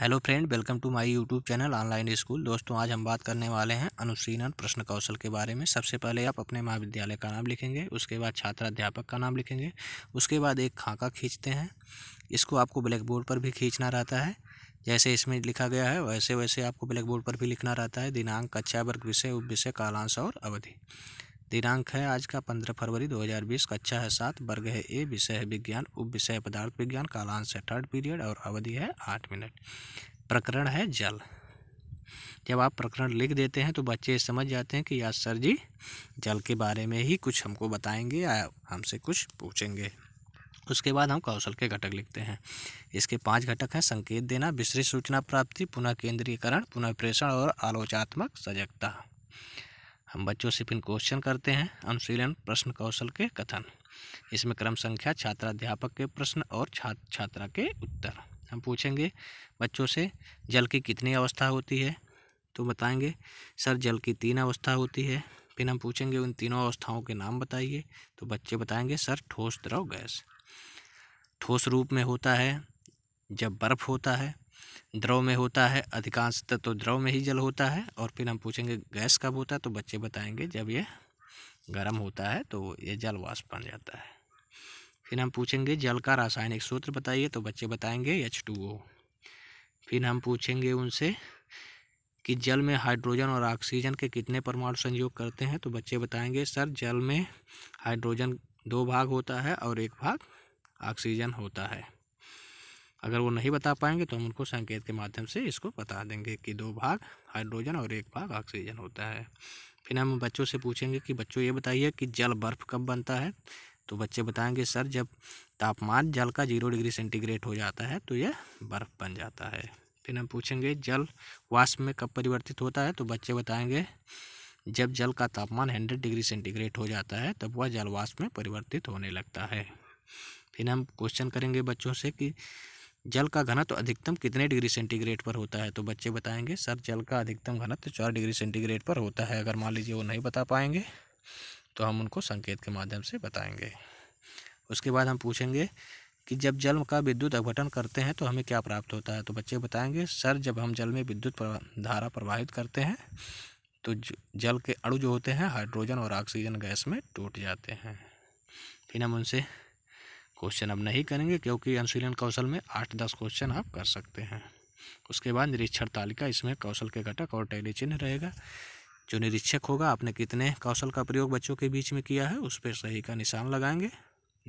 hello friend welcome to my YouTube channel online school दोस्तों आज हम बात करने वाले हैं अनुशीलन प्रश्न कौशल के बारे में सबसे पहले आप अपने महाविद्यालय का नाम लिखेंगे उसके बाद छात्र अध्यापक का नाम लिखेंगे उसके बाद एक खाका खींचते हैं इसको आपको ब्लैक बोर्ड पर भी खींचना रहता है जैसे इसमें लिखा गया है वैसे वैसे आपको ब्लैक बोर्ड पर भी लिखना रहता है दिनांक कक्षा वर्ग विषय उप विषय कालांश और अवधि दिनांक है आज का पंद्रह फरवरी 2020 कक्षा है सात वर्ग है ए विषय है विज्ञान उप विषय पदार्थ विज्ञान कालांश है थर्ड पीरियड और अवधि है आठ मिनट प्रकरण है जल जब आप प्रकरण लिख देते हैं तो बच्चे समझ जाते हैं कि या सर जी जल के बारे में ही कुछ हमको बताएंगे या हमसे कुछ पूछेंगे उसके बाद हम कौशल के घटक लिखते हैं इसके पांच घटक हैं संकेत देना विस्तृत सूचना प्राप्ति पुनः केंद्रीकरण पुनः प्रेषण और आलोचनात्मक सजगता हम बच्चों से फिर क्वेश्चन करते हैं अनुशीलन प्रश्न कौशल के कथन इसमें क्रम संख्या छात्राध्यापक अध्यापक के प्रश्न और छात्र छात्रा के उत्तर हम पूछेंगे बच्चों से जल की कितनी अवस्था होती है तो बताएंगे सर जल की तीन अवस्था होती है फिर हम पूछेंगे उन तीनों अवस्थाओं के नाम बताइए तो बच्चे बताएंगे सर ठोस द्रव गैस ठोस रूप में होता है जब बर्फ़ होता है द्रव में होता है अधिकांश तो द्रव में ही जल होता है और फिर हम पूछेंगे गैस कब होता है तो बच्चे बताएंगे जब ये गर्म होता है तो ये जल वाष्प बन जाता है फिर हम पूछेंगे जल का रासायनिक सूत्र बताइए तो बच्चे बताएंगे एच टू ओ फिर हम पूछेंगे उनसे कि जल में हाइड्रोजन और ऑक्सीजन के कितने परमाणु संयोग करते हैं तो बच्चे बताएंगे सर जल में हाइड्रोजन दो भाग होता है और एक भाग ऑक्सीजन होता है अगर वो नहीं बता पाएंगे तो हम उनको संकेत के माध्यम से इसको बता देंगे कि दो भाग हाइड्रोजन और एक भाग ऑक्सीजन होता है फिर हम बच्चों से पूछेंगे कि बच्चों ये बताइए कि जल बर्फ़ कब बनता है तो बच्चे बताएंगे सर जब तापमान जल का जीरो डिग्री सेंटीग्रेड हो जाता है तो यह बर्फ़ बन जाता है फिर हम पूछेंगे जल वाष्प में कब परिवर्तित होता है तो बच्चे बताएंगे जब जल का तापमान हंड्रेड डिग्री सेंटीग्रेड हो जाता है तब वह जल वाष्प में परिवर्तित होने लगता है फिर हम क्वेश्चन करेंगे बच्चों से कि जल का घनत्व तो अधिकतम कितने डिग्री सेंटीग्रेड पर होता है तो बच्चे बताएंगे सर जल का अधिकतम घनत्व तो चार डिग्री सेंटीग्रेड पर होता है अगर मान लीजिए वो नहीं बता पाएंगे तो हम उनको संकेत के माध्यम से बताएंगे उसके बाद हम पूछेंगे कि जब जल का विद्युत अघटन करते हैं तो हमें क्या प्राप्त होता है तो बच्चे बताएंगे सर जब हम जल में विद्युत धारा प्रवाहित करते हैं तो जल के अणु जो होते हैं हाइड्रोजन और ऑक्सीजन गैस में टूट जाते हैं फिर हम उनसे क्वेश्चन अब नहीं करेंगे क्योंकि अनुशीलन कौशल में आठ दस क्वेश्चन आप कर सकते हैं उसके बाद निरीक्षण तालिका इसमें कौशल के घटक और टैली चिन्ह रहेगा जो निरीक्षक होगा आपने कितने कौशल का प्रयोग बच्चों के बीच में किया है उस पर सही का निशान लगाएंगे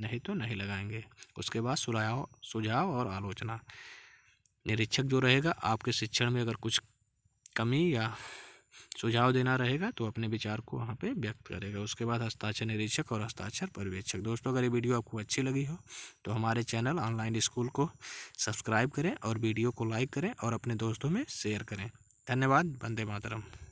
नहीं तो नहीं लगाएंगे उसके बाद सुझाव सुझाव और आलोचना निरीक्षक जो रहेगा आपके शिक्षण में अगर कुछ कमी या सुझाव देना रहेगा तो अपने विचार को वहाँ पे व्यक्त करेगा उसके बाद हस्ताक्षर निरीक्षक और हस्ताक्षर पर्यवेक्षक दोस्तों अगर ये वीडियो आपको अच्छी लगी हो तो हमारे चैनल ऑनलाइन स्कूल को सब्सक्राइब करें और वीडियो को लाइक करें और अपने दोस्तों में शेयर करें धन्यवाद वंदे मातरम